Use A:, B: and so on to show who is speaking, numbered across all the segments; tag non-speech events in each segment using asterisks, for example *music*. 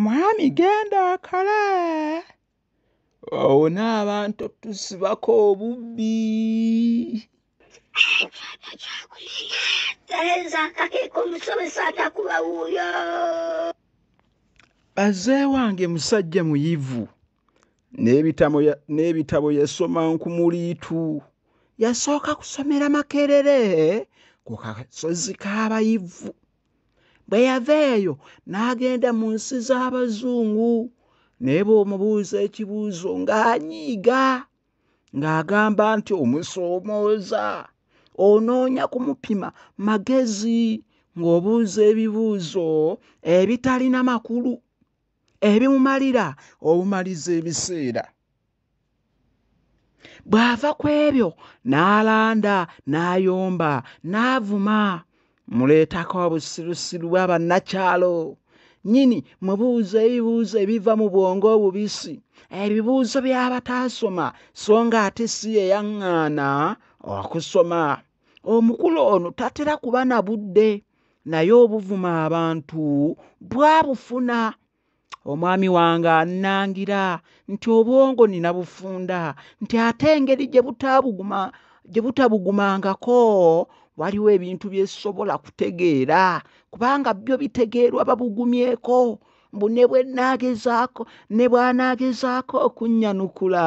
A: mwami genda akale owone abantu tusibako obubbi bazze wange musajja muyivu n'ebitabo yasoma nkumuliitu yasooka kusomera makerere ku kasozi k'abayivu bwe yava eyo n'agenda mu nsi z'abazungu naye bwomubuuza ekibuuzo ng'anyiiga ng'agamba nti omusoomooza onoonya kumupima magezi ng'obuuza ebibuuzo ebitalina makulu ebimumalira obumaliza ebiseera bw'ava ku ebyo n'alanda n'ayomba n'avuma na muleetako obusirusiru bwa bannakyalo nnyini mubuuzo ebibuuzo ebiva mu bwongo obubisi ebibuuzo by'abataasoma so nga ate si yeyaŋŋaana okusoma omukulu ono tatera kuba na budde naye obuvuma abantu bwabufuna omwami wange annangira nti obwongo nina bufunda nti ate engeri gye butabuguma gye butabugumangako waliwo ebintu byesobola kutegeera kubanga byo bitegeerwa babugumyeko mbu ne bwenaagezaako ne bwanaagezaako okunnyanukula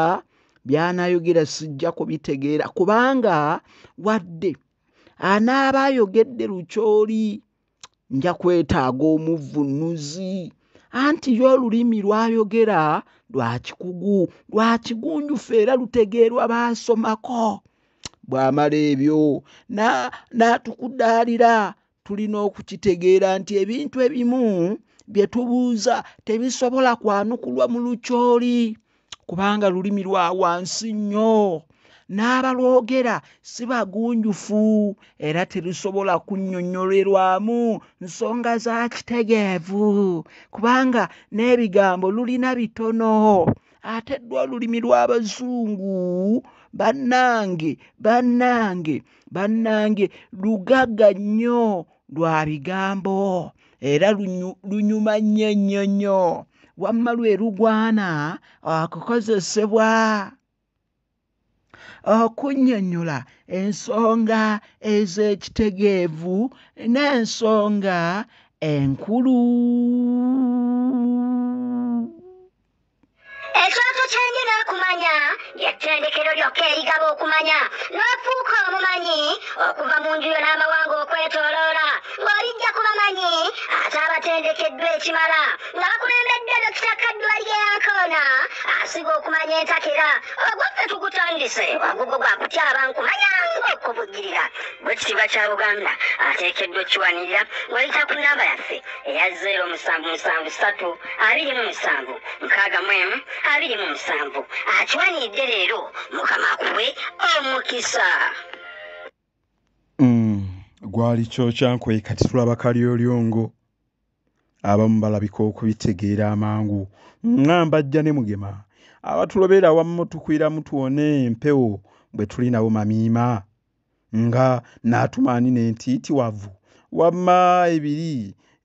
A: byanaayogera sijja kubitegeera kubanga wadde anaaba ayogedde lukyoli nja kwetaaga omuvunuzi anti yo olulimi lwayogera lwakikugu lwakigunjufu era lutegeerwa baasomako bw'amala ebyo n'atukudaalira tulina okukitegeera nti ebintu ebimu bye tubuuza tebisobola kwanukulwa mu lukyoli kubanga lulimi lwa wansi nnyo n'abalwogera si bagunjufu era terusobola kunnyonnyolerwamu nsonga za kitegeevu kubanga n'ebigambo lulina bitono ate ddwa olulimi lw'abazungu bannange bannange bannange lugaga nnyo lwa bigambo era lunyuma nnyo nnyo nnyo wamma lwe lugwana akukozesebwa okunnyonnyola ensonga ez'ekitegeevu n'ensonga enkulu okumanya lyettendekero lyokka erigaba okumanya n'ofuuka omumanyi okuva mu nju yo n'amawanga okwetoloola ng'olijja kubamanyi ate abatendekeddwa ekimala nga bakulembedde dokitakaddwa lyeyankoona asiga okumanya entakera ogwaffe tugutandise agugo gwa kutyaba nkumanya ngaokubugirira gwe kitiba kya buganda ateekeddwa okiwanirira ng'oyita ku namba yaffe eya zeero musanvu musanvu satu abiri mu musanvu nkaaga mu emu abiri mu musanvu akimanyi mm, ddereero mukama akuwe omukisa gwali kyokyankwe kati tulaba kalyolyongo abamu balabika okubitegeera amangu ngambajja ne mugema abatulobera wamu tukwiramu tuwone empewo bwe tulinawo mamiima nga naatumaani n'entiitiwavu wamma ebiri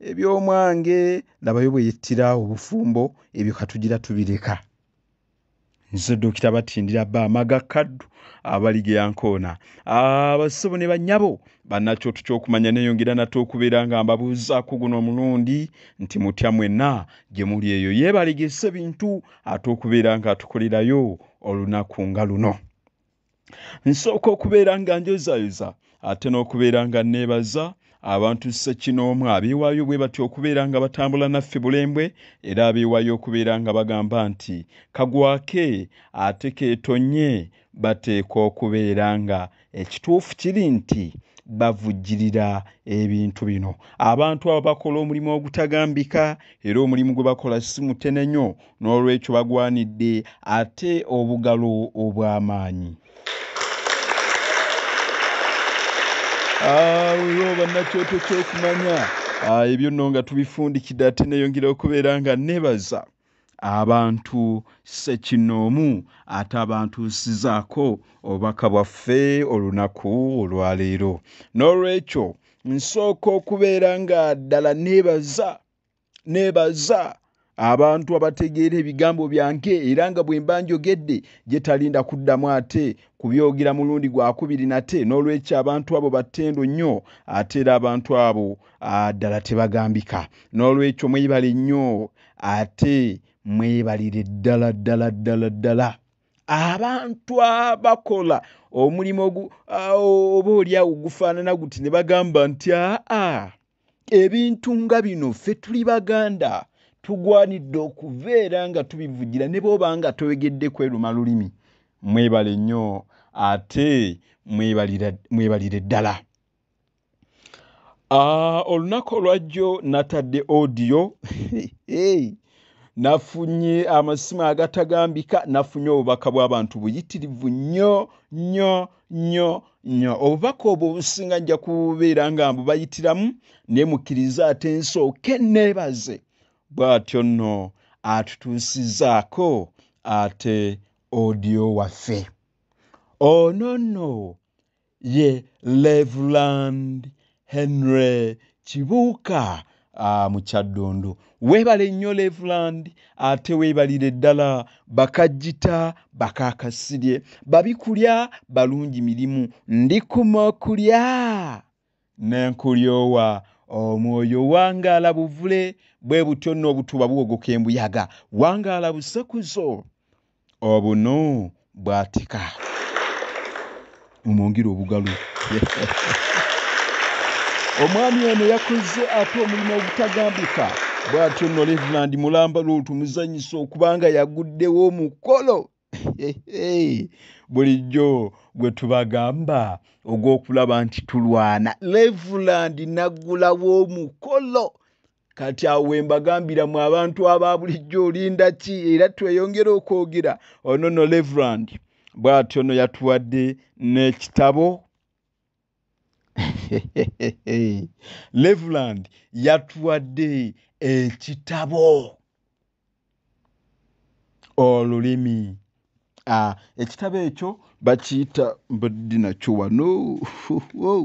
A: ebyomwange labayo bwe yettira obufumbo ebyo katugira tubireka nze dokita batindira ba amaga kaddu abali ge yankoona abasibu ne bannyabo bannakyotu ky'okumanya neeyongera nate okubeera nga mbabuuzaako guno omulundi nti mutya mwenna gye muli eyo yeebaligesa ebintu ate okubeera nga atukolerayo olunaku nga luno nsooka okubeera nga njozayoza ate n'okubeera nga neebaza abantu ssekinoomu abiiwaayo bwe batya okubeera nga batambula naffe bulembwe era abiiwaayo okubeera nga bagamba nti kagwake ate keetonye bateekwa okubeera nga ekituufu kiri nti bavujjirira ebintu bino abantu abo bakola omulimu ogutagambika era omulimu gwe bakola si mutenenyo n'olwekyo bagwanidde ate obugalo obw'amaanyi weoba nakyo tekyokumanya ah, ebyo nno nga tubifundikidde ate neyongera okubeera nga nebaza abantu sekino omu ate abantu nsizaako obubaka bwaffe olunaku olwaleero n'olwekyo nsooka okubeera nga ddala nebaza nebaza abantu abategeera ebigambo byange era nga bwe mba njogedde gye talinda kuddamu ate kubyogera mulundi gwakubiri nate n'olwekyo abantu abo battendo nnyo ateera abantu abo ah, ddala tebagambika n'olwekyo mwebale nnyo ate mwebalire ddala ddala ddala ddala abantu abakola omulimu ah, oba oliawo ogufaanana guti ne bagamba nti aa ebintu nga bino ffe tuli baganda tugwanidde okubeera nga tubivujira ne bwoba nga toyegedde kweruma lulimi mwebale nnyo ate mwebalire ddala ah, olunaku olwajjo natadde audio *laughs* nafunye amasimu agatagambika nafunye obubaka bw'abantu buyitirivu nnyo nnyo nnyo nnyo obubaka obwo obusinga nja kubeera nga mbubayitiramu nemukkiriza ate nsooke nneebaze bw'atyo nno atutuusizaako ate odio waffe ono nno ye levland henry kibuuka mu kyaddondo weebale nnyo levland ate weebalire ddala bakajjita bakakasirye babikulya balungi mirimu ndikuma okulya nenkulyowa omwoyo wangaala buvule bwe butyo n'obutuba buwogoka embuyaga wangaala busekuzo obuno bwatika omwongere obugalu *laughs* omwami eno yakoze ate omulimu ogutagambika bwatyo no levenand mulambalutu muzanyisa okubanga yaguddewo omukolo bulijjo gwe tubagamba ogw'okulaba nti tulwana levuland naggulaw'omukolo kati awe mbagambiramu abantu aba bulijjo olinda ki era tweyongera okwogera ono oh, no levuland bw'ati ono yatuwadde n'ekitabo *laughs* levuland yatuwadde ekitabo olulimi eh, Ah, ekitabo ekyo bakiyita mbadde nakyo wano *laughs*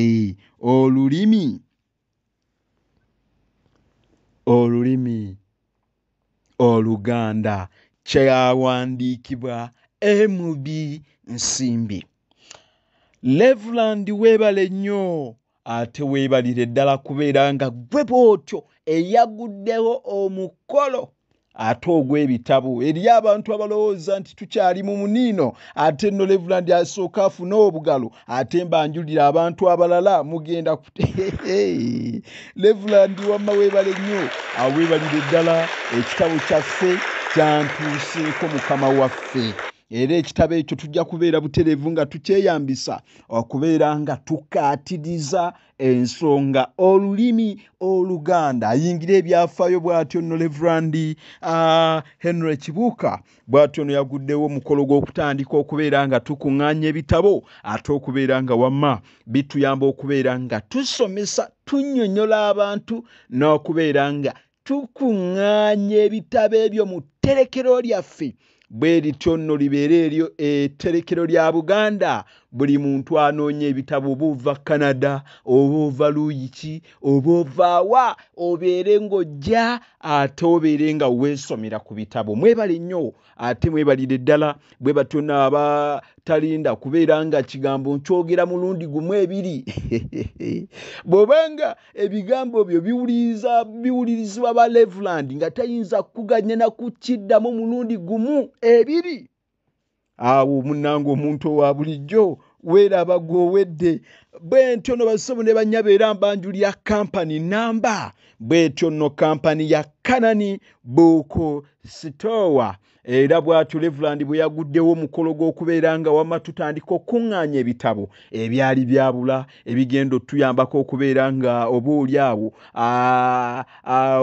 A: eh, olulimi olulimi oluganda kyawandiikibwa mb nsimbi levuland weebale nnyo ate weebalire ddala kubeera nga gwe bwotyo eyaguddewo omukolo ate ogw'ebitabo eri abantu abalowooza nti tukyali mu muniino ate nno levuland asooka afune obugalo ate mbanjulira abantu abalala mugenda levuland *laughs* wamma weebale nnyo aweebalire ddala ekitabo kyaffe kyantuuseeko mukama waffe era ekitabo ekyo tujja kubeera butereevu nga tukyeyambisa okubeera nga tukaatiriza ensonga olulimi oluganda ayingira ebyafaayo bwatyo no levrandi uh, ah, henry kibuuka bwatyo no yaguddewo omukolo gw'okutandika okubeera nga tukuŋŋaanya ebitabo ate okubeera nga wamma bituyamba okubeera nga tusomesa tunnyonnyola abantu n'okubeera nga tukuŋŋaanya ebitabo ebyo mu tterekero lyaffe bwe lityo nno libeera eryo etterekero lya buganda buli muntu anoonya ebitabo oba ova canada oba ova luyiki oba ovaawa obeere ng'ojja ate obeere nga weesomera ku bitabo mwebale nnyo ate mwebalire ddala bwe batona abatalinda kubeera nga kigambo nkyogera mulundi gumu ebiri *laughs* bwobanga ebigambo byo biwulirizibwa ba levland nga tayinza kukuganya na kukiddamu mulundi gumu ebiri awo omunanga omuntu owa bulijjo weraba gwowedde bwentyo no basobone banyaba era mbanju lya kampani namba bwetyo nno kampani ya kanani buuko sitowa era bwatyo levuland bwe yaguddewo omukolo gw'okubeera nga wamma tutandika okukuŋŋaanya ebitabo ebyali byabula ebigenda otuyambako okubeera nga obaoliawo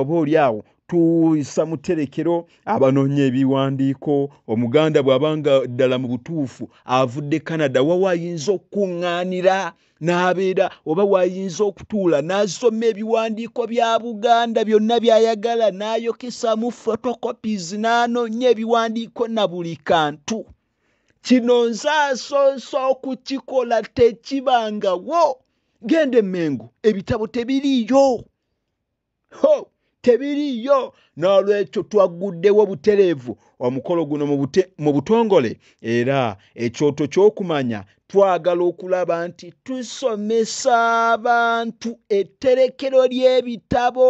A: obaoliawo tuyisa mu terekero abanoonya ebiwandiiko omuganda bw'abanga ddala mu butuufu avudde canada wawaayinza okukuŋŋaanira n'abeera oba waayinza okutuula n'asoma ebiwandiiko bya buganda byonna by'ayagala n'ayokesamu photocopies n'anoonya ebiwandiiko na buli kantu kino nze asoosa okukikola tekibangawo genda emmengo ebitabo tebiriiyo ho oh. tebiriyo n'olwekyo twaguddewo butereevu omukolo guno mu butongole era ekyoto ky'okumanya twagala okulaba nti tusomesa abantu etterekero ly'ebitabo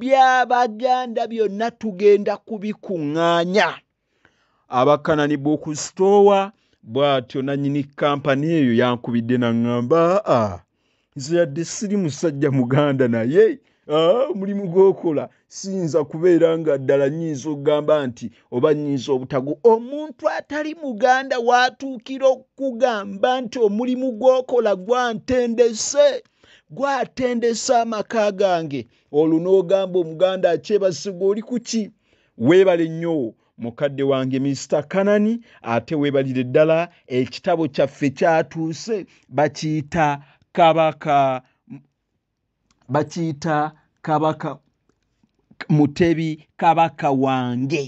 A: by'abaganda byonna tugenda kubikuŋŋaanya abakanani bokusitoowa bw'atyo nanyini kampani eyo yankubidde naŋŋamba a nze yadde siri musajja muganda naye Ah, omulimu gw'okola siyinza kubeera nga ddala nyinza okugamba nti oba nyinza obutago omuntu atali muganda waatuukira okugamba nti omulimu gw'okola gwantendese gwatendese amaka gange olwo n'ogamba omuganda akyebasiga oli ku ki weebale nnyo mukadde wange mista kanani ate weebalire ddala ekitabo kyaffe kyatuuse bakiyita kabaka bakiyita kabaka mutebi kabaka wange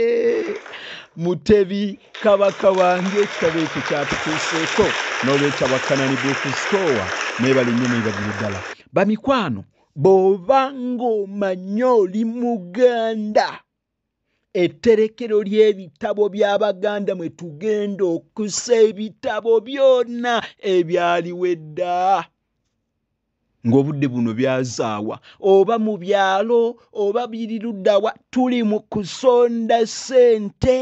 A: *laughs* mutebi kabaka wange ekitabo ekyo kyatutuuseeko n'olwekyo abakanani bokusitowa nebali nnyo neibagiri ddala bamikwano bw'oba ng'omanya oli muganda etterekero ly'ebitabo by'abaganda mwe tugenda okusa ebitabo byonna ebyaliwo edda ng'obudde buno byazaawa oba mu byalo oba biriruddawa tuli mu kusonda ssente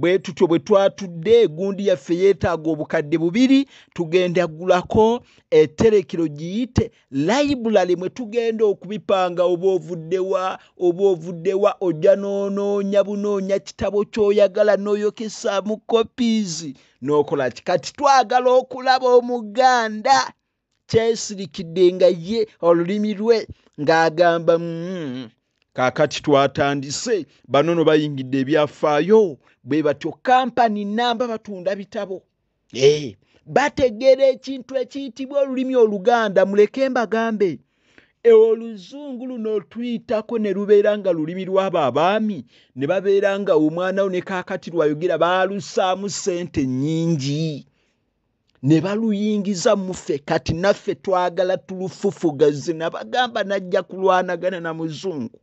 A: bwe tutyo bwe twatudde egundi yaffe yeetaaga obukadde bubiri tugenda gulako etterekero giyite layibulale mwe tugenda okubipanga oba ovuddewa oba ovuddewa ojja noonoonya bunoonya kitabo ky'oyagala n'oyokesaamu kopiizi n'okola kikati twagala okulaba omuganda kyesirikidde nga ye olulimi lwe ng'agamba mm, kaakati twatandise bano no bayingidde ebyafaayo bwe batyo kampani namba batunda bitabo e bategeera ekintu ekiyitibwa olulimi oluganda muleke mbagambe e, oluzungu luno otwyitako ne lubeera nga lulimi lwabo abaami ne babeera nga omwana wo ne kaakati lwayogera baalusaamu ssente nnyingi ne baluyingiza muffe kati naffe twagala tulufufugazi nabagamba najja kulwanagana na muzungu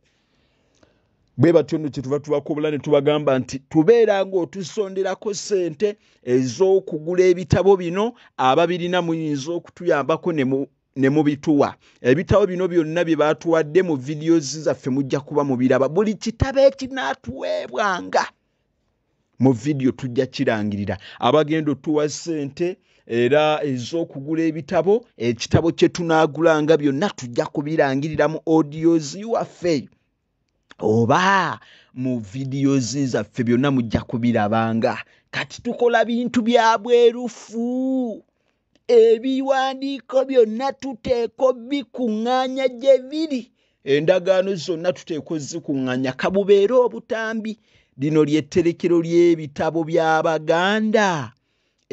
A: bwe batyo no kyetuva tubakobola ne tubagamba nti tubeera ng'otusonderako sente ez'okugula ebitabo bino ababirina muyinza okutuyambako ne mubituwa ebitabo bino byonna bye baatuwadde mu vidiyozi zaffe mujja kuba mubiraba buli kitabo ekinaatuweebwanga mu vidiyo tujja kirangirira abagenda otuwa ssente era ez'okugula ebitabo ekitabo kye tunaagulanga byonna tujja kubirangirira mu audiozi waffe oba mu vidiyozi zaffe byonna mujja kubirabanga kati tukola bintu bya bwerufu ebiwandiiko byonna tuteeka bikuŋŋaanya gye biri endagaano zonna tuteeka ozikuŋŋaanya kabubeere obutambi lino lyetterekero ly'ebitabo by'abaganda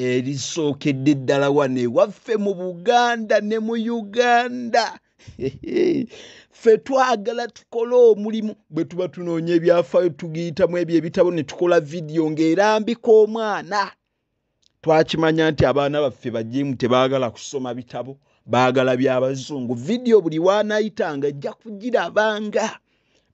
A: erisookedde eddala wano ewaffe mu buganda ne mu uganda *laughs* ffe twagala tukole omulimu bwe tuba tunoonya ebyafaayo tugiyitamu ebyo ebitabo ne tukola vidiyo ng'erambika omwana twakimanya nti abaana baffe bajiimu tebaagala kusoma bitabo baagala byabazungu vidiyo buli waanayitanga ajja kugirabanga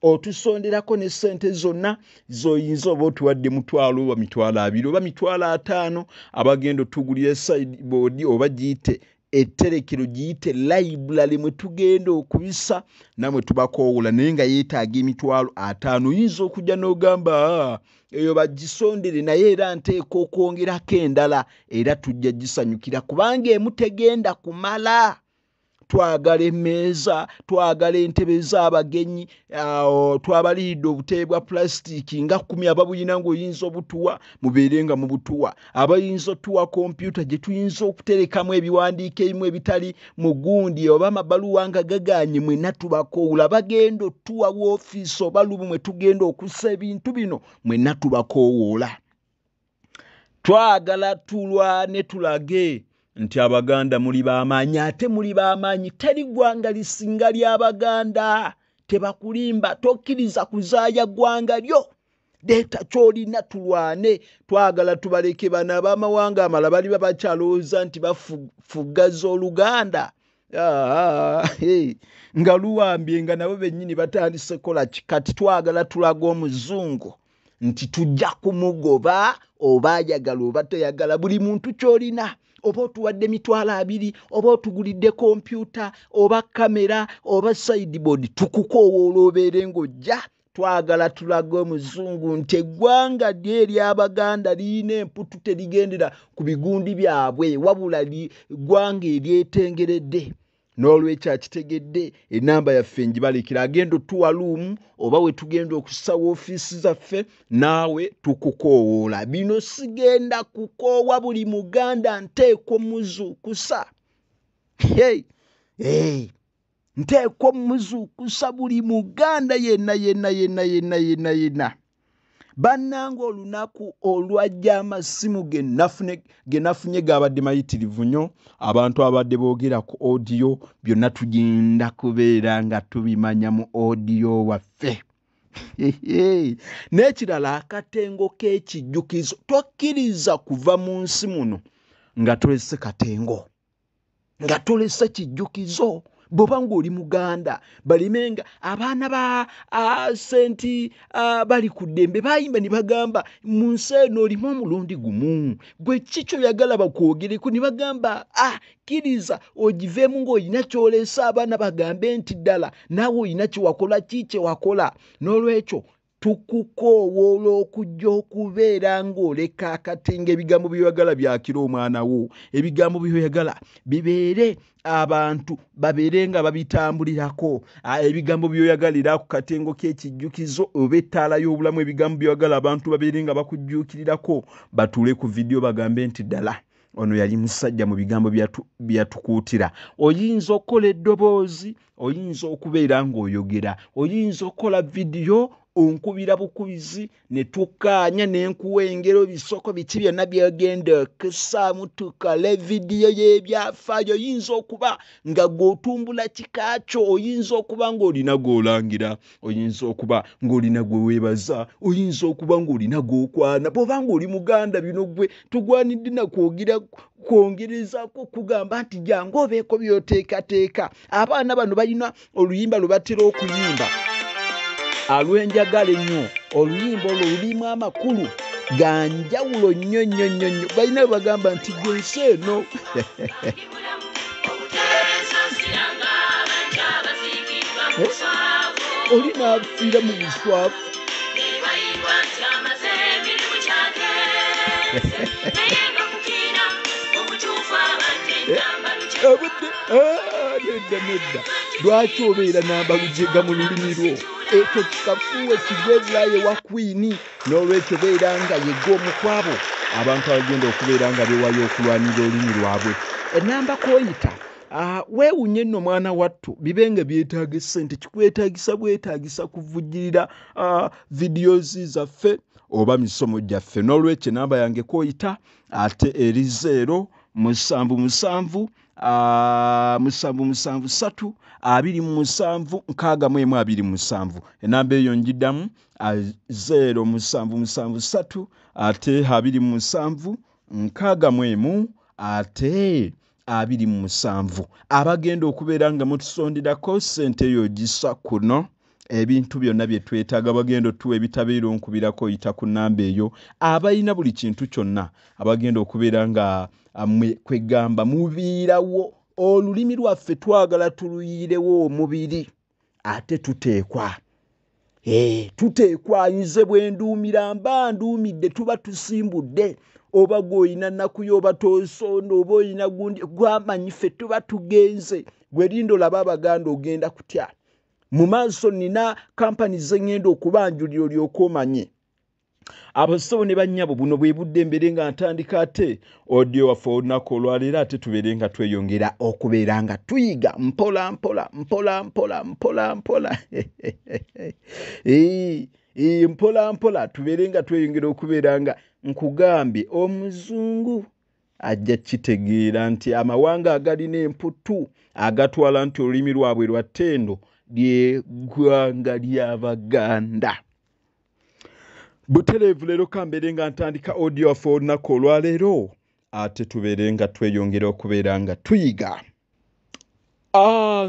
A: otusonderako ne sente zonna zoyinza oba otuwadde mutwalo oba mitwalo abiri oba mitwalo ataano abagenda otugulira sidibodi oba giyite etterekero giyite laibulale mwe tugenda okubisa namwe tubakowola naye nga yeetaaga emitwalo ataano oyinza okujja n'ogamba eyo bagisondere naye era nteeka okwongerako endala era tujja gisanyukira kubanga emutegenda kumala twagala emmeeza twagala entebe z'abagenyi twabaliridde obutebe bwa pulasitiiki nga kumi ababulina ngaoyinza obutuwa mubeere nga mubutuwa abayinza otuwa kompyuta gye tuyinza okuterekamu ebiwandiiko ebimu ebitali mu gundi oba amabaluwa nga gaganye mwena tubakoowula bagenda otuwa woofiisi oba lubu mwe tugenda okussa ebintu bino mwena tubakoowuula twagala tulwane tulage nti abaganda muli bamaanyi ate muli bamaanyi teri ggwanga lisinga lyabaganda tebakulimba tokkiriza kuzaaya ggwanga lyo deeta kyolina tulwane twagala tubaleke bana abamawanga amala bali babakyalowooza nti bafuggaza oluganda ah, nga luwambye nga nabo bennyini batandise kola kikati twagala tulaga omuzungu nti tujja kumugoba oba ayagala oba tayagala buli muntu kyolina oba otuwadde mitwalo abiri oba otugulidde kompyuta oba kamera oba sidibod tukukoowoola obeere ng'ojja twagala tulage omuzungu nti eggwanga lyo ery'abaganda lirina emputu terigendera ku bigundi byabwe wabula ggwanga eryetengeredde n'olwekyo akitegedde enamba yaffe njibalekera agenda otuwa luumu oba we tugenda okusawa ofiisi zaffe naawe tukukoowoola bino sigenda kukoowa buli muganda nteeka omuzuukusa nteeka omuzuukusa buli muganda yenna yenna yenna yenna yenna yenna bannanga olunaku olwajja amasimu genafunye gaabadde mayitirivu nnyo abantu abadde boogera ku odiyo byonna tugenda kubeera nga tubimanya mu odiyo waffe n'ekirala akatengo k'ekijjukizo tokkiriza kuva mu nsi muno nga tolese katengo nga tolese kijjukizo bwoba ngaoli muganda balimenga abaana ba senti bali ku ddembe bayimba ne bagamba mu nsi eno olimu omulundi gumu gwe ki kyoyagala bakwogereku ne bagamba kkiriza ogiveemu ngaolina kyolesa abaana bagambe nti ddala naawe olina kyewakola ki kyewakola n'olwekyo tukukoowa olw'okujja okubeera ng'oleka akatenga ebigambo byoyagala byakira omwana wo ebigambo byoyagala bibeere abantu babeere nga babitambulirako ebigambo byoyagala era ku katengo k'ekijjukizo oba ettaala y'obulamu ebigambo byoyagala abantu babeere nga bakujjuukirirako batuule ku vidiyo bagambe nti ddala ono yali musajja mu bigambo byatukuutira oyinza okukola eddoboozi oyinza okubeera ng'oyogera oyinza okukola vidiyo onkubira bukubizi ne tukaanya nenkuwa engero bisoko biki byonna byogenda okusaamu tukale vidiyo y'ebyafaayo oyinza okuba nga gweotumbula kikaakyo oyinza okuba ng'olina gweolangira oyinza okuba ng'olina gwe weebaza oyinza okuba ng'olina gweokwana bw'oba ng'oli muganda bino gwe tugwanidde nakwogera kwongerezako kugamba nti jangu obeeko by'oteekateeka abaana bano balina oluyimba lwe batera okuyimba alwenjagala ennyo oluyimba olwo lulimu amakulu ganjawulo nnyonnyonnyonnyo balina webagamba nti gwense eno *laughs* oli nafiira mu buswafu *laughs* obudde eh? nedda nedda lwaki obeera n'abalujega mu lulimirwo ekyo kikafuuwe kigwebulaye wa kwini n'olwekyo beera nga yegga omukwabo abantu abagenda okubeera nga bewayo okulwanira olulimi lwabwe enamba kwoyita ah, weewunye nno omwana wattu bibe nga byetaagisa ssente kikwetaagisa bwetaagisa kuvujjirira ah, vidiyos zaffe oba misomo gyaffe n'olwekyo enamba yange kwoyita ate eri zeero musanvu musanvu musanvu musanvu satu abiri musanvu nkaaga mu emu abiri musanvu enamba eyo njiddamu zeero musanvu musanvu satu ate abiri musanvu nkaaga mu emu ate abiri musanvu abagenda okubeera nga mutusondirako sente eyo gisa kuno ebintu byonna bye twetaaga bagenda otuwa ebitabeera onkubirako oyita ku nnamba eyo abalina buli kintu kyonna abagenda okubeera nga ah, mwe kwegamba mubiirawo olulimi lwaffe twagala tuluyirewo omubiri ate tuteekwa ee eh, tuteekwa nze bwe nduumira mba nduumidde tuba tusimbudde oba gweoyina nakuyo oba tosonda oba oyina gundi gwamanyife tuba tugenze gwe lindo laba abaganda ogenda kutya mu maaso nina kampani zeŋenda okubanjulira olyokomanye abasawo ne bannyabo buno bwe budde mbeere nga ntandika ate odio waffe olunaku olwaleero ate tubeere nga tweyongera okubeera nga tuyiga mpola mpola mpola mpola mpola mpola *laughs* mpola mpola tubeere nga tweyongera okubeera nga nkugambye omuzungu ajja kitegeera nti amawanga agalina emputu agatwala nti olulimi lwabwe lwa ttendo lyeggwanga lyabaganda butereevu leero kambeere nga ntandika audio afe olunaku olwaleero ate tubeere nga tweyongera okubeera nga tuyiga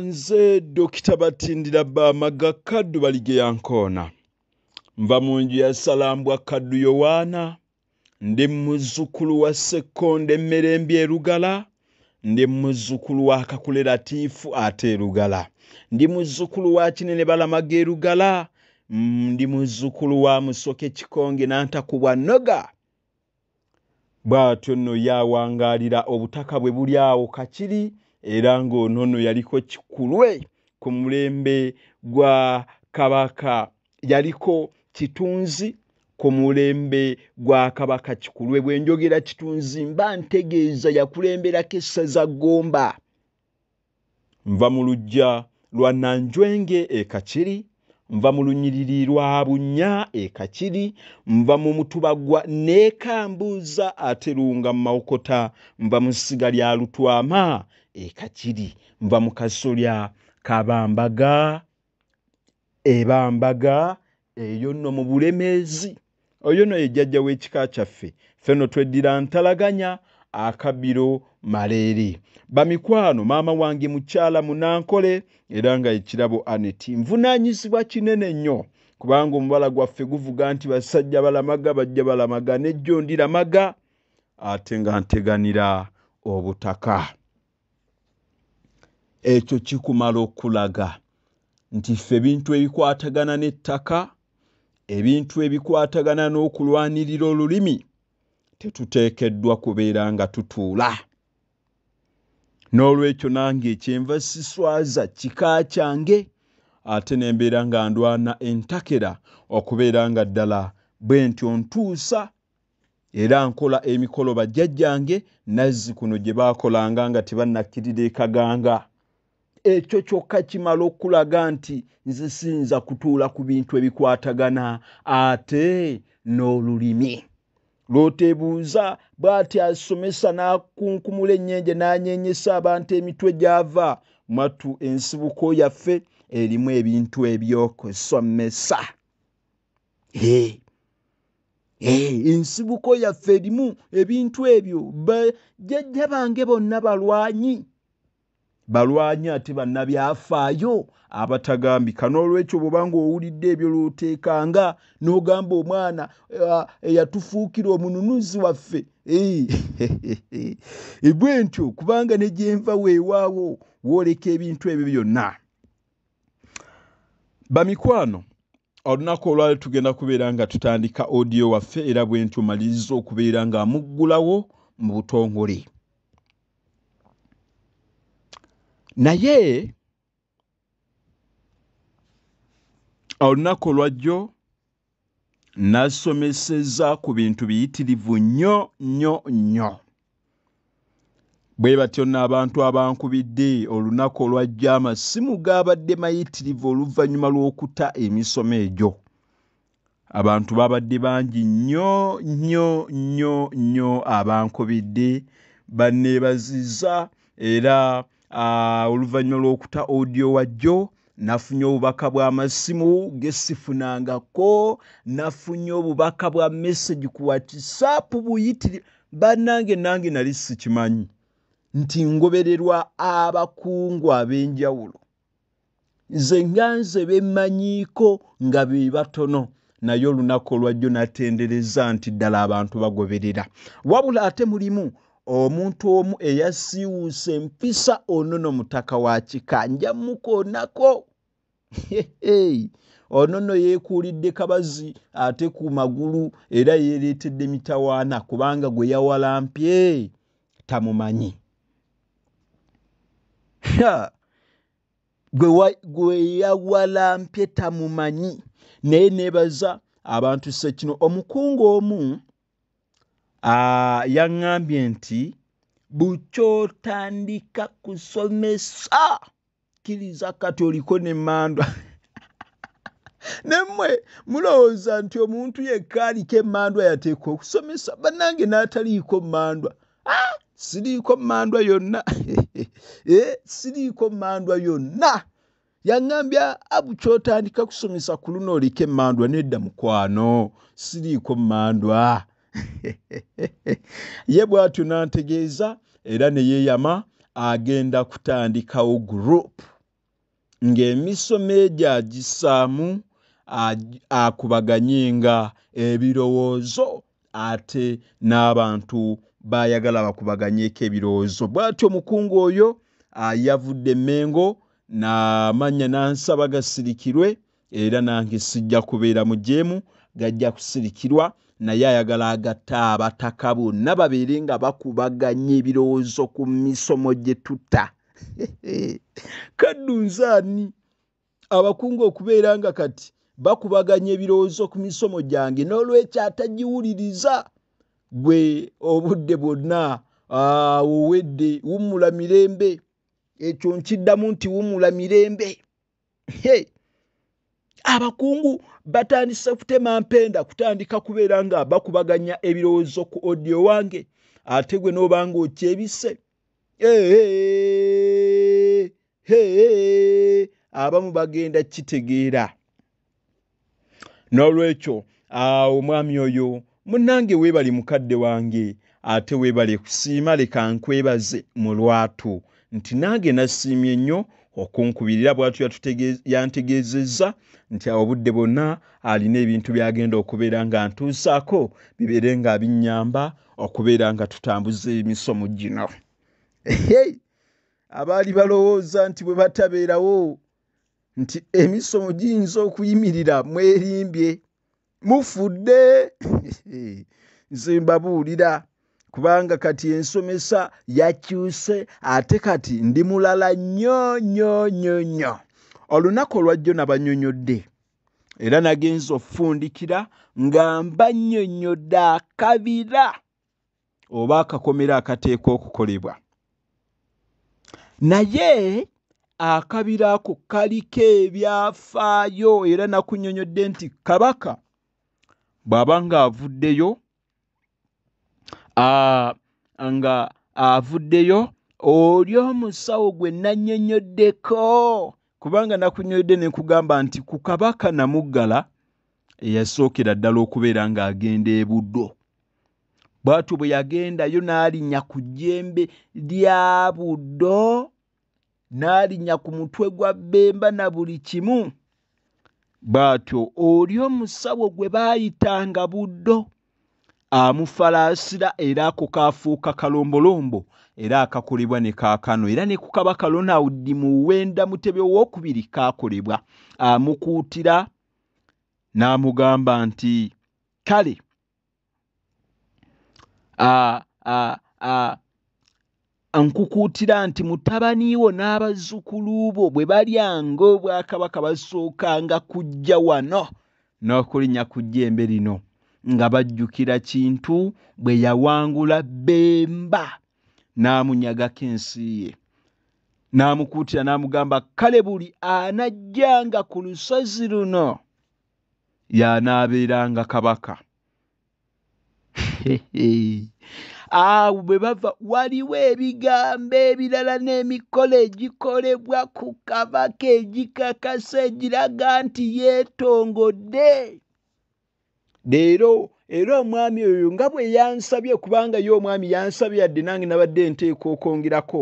A: nze dokita batindira bamaga kaddu bali ge yankoona nva mu nju ya salambwa kaddu yowaana ndi muzzukulu wa sekonda emmere mbi erugala ndi muzzukulu wa kakule latiifu ate erugala ndi muzzukulu wa kinene balamaga erugala mm, ndi muzzukulu wa musoka ekikonge nantakubwa noga bw'atyo nno yawangaalira obutaka bwe buli awo kakiri era ng'ono no yaliko kikulwe ku mulembe gwa kabaka yaliko kitunzi ku mulembe gwa kabaka kikulwe bwe njogera kitunzi mba ntegeeza yakulemberako essaza ggomba nva mu lugja lwa nanjwenge ekakiri nva mu lunyiriri lwa bunya ekakiri nva mu mutuba gwa neekambuuza ate lunga mu mawokota nva mu ssiga lya lutwama ekakiri nva mu kasolya kabambaga ebambaga eyo nno mu bulemeezi oyo no yejjajja w'ekika kyaffe ffenno tweddira ntalaganya akabiro maleere bamikwano maama wange mukyala munankole era nga ekirabo aneti nvunanyizibwa kinene nnyo kubanga omubala gwaffe guvuga nti basajja balamaga bajja balamaga nejjo ndiramaga ate nga nteganira obutaka ekyo kikumala okulaga nti ffe ebintu ebikwatagana n'ettaka ebintu ebikwatagana n'okulwanirira olulimi tetuteekeddwa kubeera nga tutuula n'olwekyo nange ekyenva siswaza kika kyange ate nembeera nga ndwana entakera okubeera nga ddala bwe ntyo ntuusa era nkola emikolo bajjajjange nazzi kuno gye baakolanga nga tebannakkirira ekaganga ekyo kyokka kimala okulaga nti nze sinza kutuula ku bintu ebikwatagana ate n'olulimi no lwotebuuza bw'ati asomesa n'akunkumula ennyenje n'anyenyesa abantu emitwe gy'ava mwatu ensibuko yaffe erimu ebintu ebyokusomesa ensibuko yaffe erimu ebintu ebyo bajjajja bange bonna balwanyi balwanye ate bannabyafaayo abatagambika n'olwekyo bwobanga owulidde ebyo lwoteekanga n'ogamba omwana eyatufuukira eh, eh, omununuzi waffe *laughs* ebwe ntyo kubanga ne gyenva weewaawo wooleka ebintu ebyo byonna bamikwano olunaku olwali tugenda kubeera nga tutandika odiyo waffe era bwe ntyo maliriza okubeera nga amuggulawo mu butongole naye olunaku olwajjo nasomeseza ku bintu biyitirivu nnyo nnyo nnyo bwe batyo n'abantu abankubidde olunaku olwajjo amasimu gaabadde mayitirivu oluvannyuma lw'okuta emisomo egyo abantu baabadde bangi nnyo nnyo nnyo nnyo abankubidde banneebaziza era Ah, oluvannyuma lw'okuta odio wajjo nafunye obubaka bw'amasimu gesifunangako nafunye obubaka bwa messagi ku watisapu buyitiri bannange nange nali sikimanyi nti ngobererwa abakungu ab'enjawulo nze nga nze bemmanyiiko nga be batono naye olunaku olwajjo natendereza nti ddala abantu bagoberera wabula ate mulimu omuntu omu eyasiwuusa empisa ono nomutaka wa kikanja mukoonako *laughs* ono no yeekuulidde kabazi ate ku magulu era yeereetedde mitawaana kubanga gwe yawalampye tamumanyi gwe yawalampye tamumanyi naye neebaza abantu se kino omukungu omu Ah, yaŋŋambye nti bukyotandika kusomesa kkiriza kati oliko nemmandwa *laughs* nemmwe mulowooza nti omuntu yekka aliko emmandwa yateekwa okusomesa bannange n'ataliiko mmandwa ah, siriiko mmandwa yonna *laughs* eh, siriiko mmandwa yonna yaŋŋambya abukyotandika ah, kusomesa ku luno oliko emmandwa nedda mukwano siriiko mmandwa ye bw'atyo n'antegeeza era ne yeeyama agenda kutandikawo gurupu ng'emisomo egyo agisaamu akubaganyenga ebirowoozo ate n'abantu baayagala bakubaganyeko ebirowoozo bw'atyo omukungu oyo ayavudde emmengo n'amanya n'ansaba gasirikirwe era nange sijja kubeera mu jeemu gajja kusirikirwa naye ayagala agatta abataka bonna babiri nga bakubaganya ebirowoozo ku misomo gye tutta *laughs* kaddunzaani abakungu okubeera nga kati bakubaganya ebirowoozo ku misomo gyange n'olwekyo atagiwuliriza gwe obudde bwonna owedde wumula mirembe ekyo nkiddamu nti wumula mirembe abakungu batandise kutema mpenda kutandika kubeera nga bakubaganya ebirowoozo ku odio wange ate gwe n'obanga okyebise ee eh, eh, eh, abamu bagenda kitegeera n'olwekyo awo omwami oyo munnange weebali mukadde wange ate weebale kusiima leka nkwebaze mu lwatu nti nange nasiimye nnyo okunkubirira bwatu yantegezezza nti awo budde bwonna alina ebintu byagenda okubeera ngantuusaako bibeere ngaabinyamba okubeera nga tutambuza emisomo gino ehei abaali balowooza nti bwe batabeerawo nti emisomo giyinza okuyimirira mwerimbye mufudde *laughs* nze mbabuulira kubanga kati ensomesa yakyuse ate kati ndi mulala nnyo nnyo nnyo nnyo olunaku olwajjo nabanyonyodde era nagenza ofundikira nga mbanyonyodde akabira oba akakomera akateeka okukolebwa naye akabira ako kaliko ebyafaayo era nakunyonyodde nti kabaka bw'aba ng'avuddeyo nga avuddeyo oli omusawo gwe nanyonyoddeko kubanga nakunywedde nekugamba nti ku kabaka namuggala eyasookera ddala okubeera ng'agenda ebuddo bwatyo bwe yagendayo n'alinnya ku jjembe lya buddo n'alinnya ku mutwe gwa bemba na buli kimu bwatyo oli omusawo gwe baayitanga buddo amufalaasira era ako kaafuuka kalombolombo era akakolebwa ne kaakano era ne kukabaka ronald muwenda mutebe owookubiri kaakolebwa amukuutira n'amugamba nti kale nkukuutira nti mutabani wo n'abazzukulu bo bwe balyanga obwakabaka basookanga kujja wano n'okulinnya kujja embe lino no. nga bajjukira kintu bwe yawangula bemba n'amunyagako ensi ye n'amukuutira n'amugamba kale buli anajjanga ku lusozi luno y'anaabeeranga kabaka *laughs* awo bwe bava waliwo ebigambo ebirala n'emikolo egikolebwa ku kabaka egikakasa egiraga nti yeetongodde leero era omwami oyo nga bwe yansabye kubanga ye omwami yansabye yadde nange nabadde nteeka okwongerako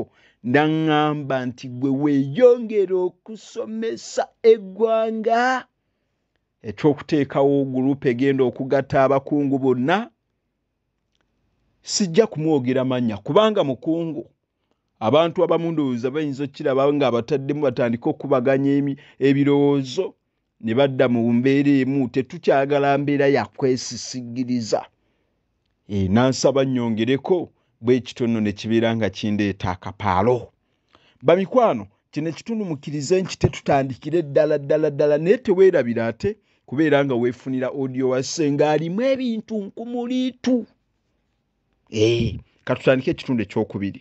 A: naŋŋamba nti gwe weeyongera okusomesa eggwanga ekyokuteekawo gurupu egenda okugatta abakungu bonna sijja kumwogera manya kubanga mukungu abantu abamundowooza bayinza okkirabanga abataddemu batandika okubaganya ebirowoozo ne badda mu mbeera emu tetukyagala mbeera yakwesisigiriza enansaba nnyongereko bwe ekitono ne kibeera nga kindeeta akapaalo bamikwano kine kitundu mukkirize nti tetutandikire ddala ddala ddala naye teweerabira ate kubeera nga weefunira odio wasse ng'alimu ebintu nkumuliitu ee katutandike ekitundu ekyokubiri